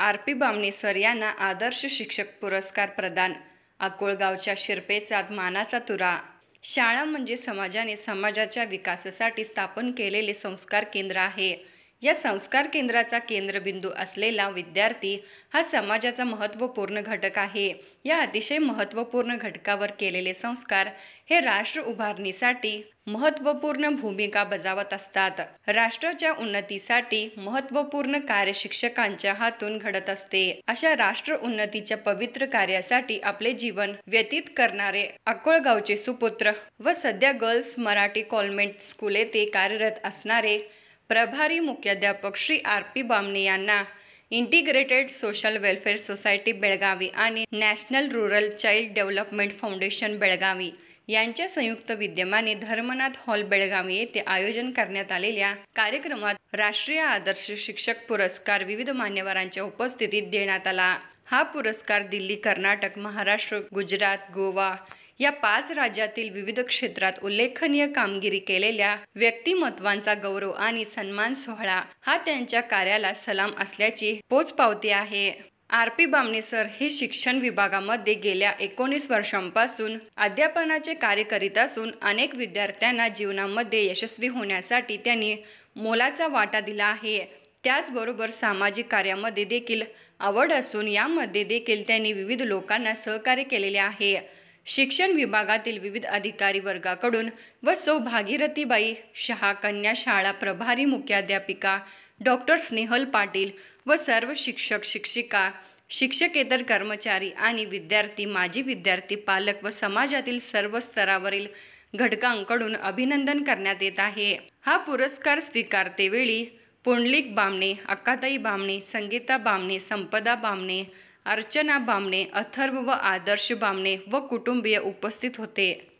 R P sir यांना आदर्श शिक्षक पुरस्कार प्रदान अकोळगावच्या शिरपेचा मानाचा तुरा शाळा म्हणजे समाजाने समाजाच्या विकासासाठी स्थापन केलेले संस्कार केंद्र आहे या संस्कार केंद्राचा केंद्रबिंदू असलेला विद्यार्थी हा समाजाचा महत्वपूर्ण घटक आहे या अतिशय महत्त्वपूर्ण घटकावर केलेले संस्कार हे राष्ट्र उभारणीसाठी महत्त्वपूर्ण भूमिका बजावत असतात राष्ट्राच्या उन्नतीसाठी महत्त्वपूर्ण कार्य शिक्षकांच्या हातून घडत असते अशा राष्ट्र उन्नतीच्या पवित्र कार्यासाठी आपले जीवन व्यतीत करणारे अकोळगावचे सुपुत्र व सध्या गर्ल्स मराठी कॉन्व्हेंट स्कूल येथे कार्यरत असणारे प्रभारी मुख्याध्यापक श्री आर पी बामने यांना integrated social welfare society Belagavi आणि national rural child development foundation Belagavi यांच्या संयुक्त विद्यमाने धर्मनाथ हॉल बेळगावी येथे आयोजन करण्यात आलेल्या कार्यक्रमात राष्ट्रीय आदर्श शिक्षक पुरस्कार विविध मान्यवरांच्या उपस्थितीत देण्यात आला हा पुरस्कार दिल्ली कर्नाटक महाराष्ट्र गुजरात गोवा या पाच राज्यातील विविध क्षेत्रात उल्लेखनीय कामगिरी केलेल्या व्यक्तिमत्वांचा गौरव आणि सन्मान सोहळा हा त्यांच्या कार्याला सलाम असल्याची पोच पावती आहे आर पी बामणेसर हे शिक्षण विभागामध्ये गेल्या एकोणीस वर्षांपासून अध्यापनाचे कार्य करीत असून अनेक विद्यार्थ्यांना जीवनामध्ये यशस्वी होण्यासाठी त्यांनी मोलाचा वाटा दिला आहे त्याचबरोबर सामाजिक कार्यामध्ये देखील आवड असून यामध्ये देखील त्यांनी विविध लोकांना सहकार्य केलेले आहे शिक्षण विभागातील विविध अधिकारी वर्गाकडून व सौ भागीरथीबाई शहा कन्या शाळा प्रभारी मुख्याध्यापिका डॉक्टर स्नेहल पाटील व सर्व शिक्षक शिक्षिका शिक्षकेतर कर्मचारी आणि विद्यार्थी माजी विद्यार्थी पालक व समाजातील सर्व स्तरावरील घटकांकडून अभिनंदन करण्यात येत आहे हा पुरस्कार स्वीकारतेवेळी पुंडलिक बामणे अक्काताई बामणे संगीता बामणे संपदा बामणे अर्चना बामणे अथर्व व आदर्श बामणे व कुटुंबीय उपस्थित होते